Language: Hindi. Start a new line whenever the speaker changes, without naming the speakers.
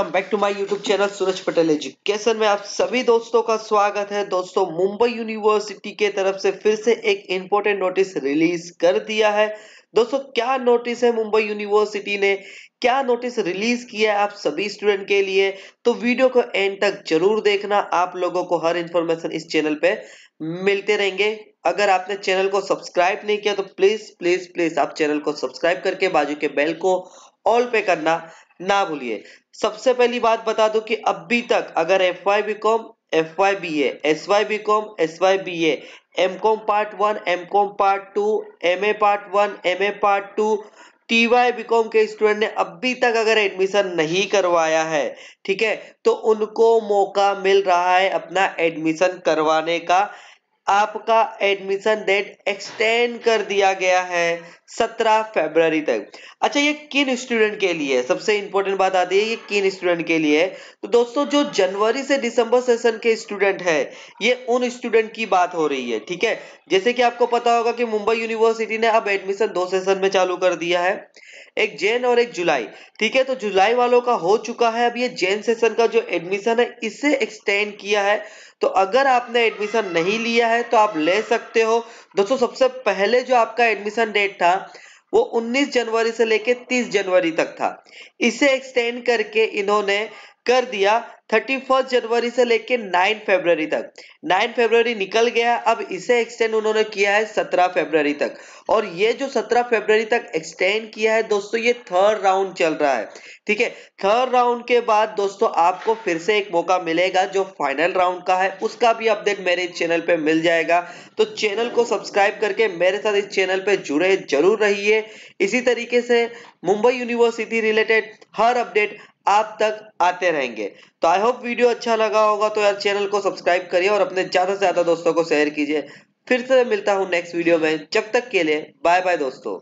come back to my YouTube channel Suraj Patel education में आप सभी दोस्तों का स्वागत है दोस्तों मुंबई यूनिवर्सिटी के तरफ से फिर से एक इम्पोर्टेंट नोटिस रिलीज कर दिया है दोस्तों क्या नोटिस है मुंबई यूनिवर्सिटी ने क्या नोटिस रिलीज किया है आप सभी स्टूडेंट के लिए तो वीडियो को एंड तक जरूर देखना आप लोगों को हर इंफॉर्मेशन इस चैनल पे मिलते रहेंगे अगर आपने चैनल को सब्सक्राइब नहीं किया तो प्लीज प्लीज प्लीज आप चैनल को सब्सक्राइब करके बाजू के बेल को ऑल पे करना ना भूलिए सबसे पहली बात बता दूं कि अभी तक अगर F Y B com F Y B S Y B com S Y B M com part one M com part two M A part one M A part two T Y B com के स्टूडेंट ने अभी तक अगर एडमिशन नहीं करवाया है ठीक है तो उनको मौका मिल रहा है अपना एडमिशन करवाने का आपका एडमिशन डेट एक्सटेंड कर दिया गया है 17 फरवरी तक अच्छा ये किन स्टूडेंट के लिए सबसे इंपॉर्टेंट बात आती है ये किन स्टूडेंट के लिए तो दोस्तों जो जनवरी से दिसंबर सेशन के स्टूडेंट है ये उन स्टूडेंट की बात हो रही है ठीक है जैसे कि आपको पता होगा कि मुंबई यूनिवर्सिटी ने अब एडमिशन दो सेशन में चालू कर दिया है एक जैन और एक जुलाई ठीक है तो जुलाई वालों का हो चुका है अब ये जैन सेशन का जो एडमिशन है इसे एक्सटेंड किया है तो अगर आपने एडमिशन नहीं लिया है है तो आप ले सकते हो दोस्तों सबसे पहले जो आपका एडमिशन डेट था वो 19 जनवरी से लेके 30 जनवरी तक था इसे एक्सटेंड करके इन्होंने कर दिया थर्टी फर्स्ट जनवरी से लेके नाइन फरवरी तक नाइन फरवरी निकल गया अब इसे एक्सटेंड उन्होंने किया है सत्रह फरवरी तक और ये जो सत्रह फरवरी तक एक्सटेंड किया है दोस्तों ये थर्ड राउंड चल रहा है ठीक है थर्ड राउंड के बाद दोस्तों आपको फिर से एक मौका मिलेगा जो फाइनल राउंड का है उसका भी अपडेट मेरे चैनल पर मिल जाएगा तो चैनल को सब्सक्राइब करके मेरे साथ इस चैनल पर जुड़े जरूर रहिए इसी तरीके से मुंबई यूनिवर्सिटी रिलेटेड हर अपडेट आप तक आते रहेंगे तो आई होप वीडियो अच्छा लगा होगा तो यार चैनल को सब्सक्राइब करिए और अपने ज़्यादा से ज़्यादा दोस्तों को शेयर कीजिए फिर से मिलता हूँ नेक्स्ट वीडियो में जब तक के लिए बाय बाय दोस्तों